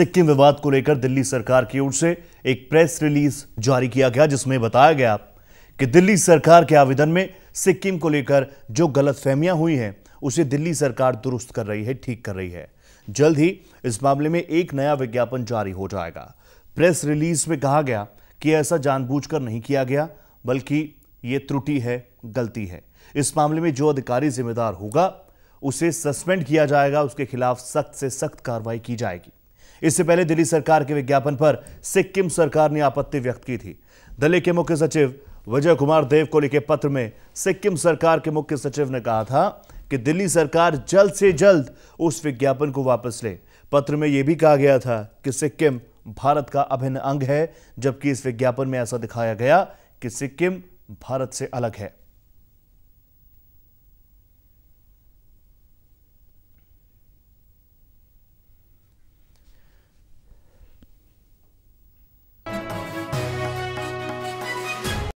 सिक्किम विवाद को लेकर दिल्ली सरकार की ओर से एक प्रेस रिलीज जारी किया गया जिसमें बताया गया कि दिल्ली सरकार के आवेदन में सिक्किम को लेकर जो गलत फहमियां हुई हैं उसे दिल्ली सरकार दुरुस्त कर रही है ठीक कर रही है जल्द ही इस मामले में एक नया विज्ञापन जारी हो जाएगा प्रेस रिलीज में कहा गया कि ऐसा जानबूझकर नहीं किया गया बल्कि ये त्रुटि है गलती है इस मामले में जो अधिकारी जिम्मेदार होगा उसे सस्पेंड किया जाएगा उसके खिलाफ सख्त से सख्त कार्रवाई की जाएगी इससे पहले दिल्ली सरकार के विज्ञापन पर सिक्किम सरकार ने आपत्ति व्यक्त की थी दिल्ली के मुख्य सचिव विजय कुमार देव को लिखे पत्र में सिक्किम सरकार के मुख्य सचिव ने कहा था कि दिल्ली सरकार जल्द से जल्द उस विज्ञापन को वापस ले पत्र में यह भी कहा गया था कि सिक्किम भारत का अभिन्न अंग है जबकि इस विज्ञापन में ऐसा दिखाया गया कि सिक्किम भारत से अलग है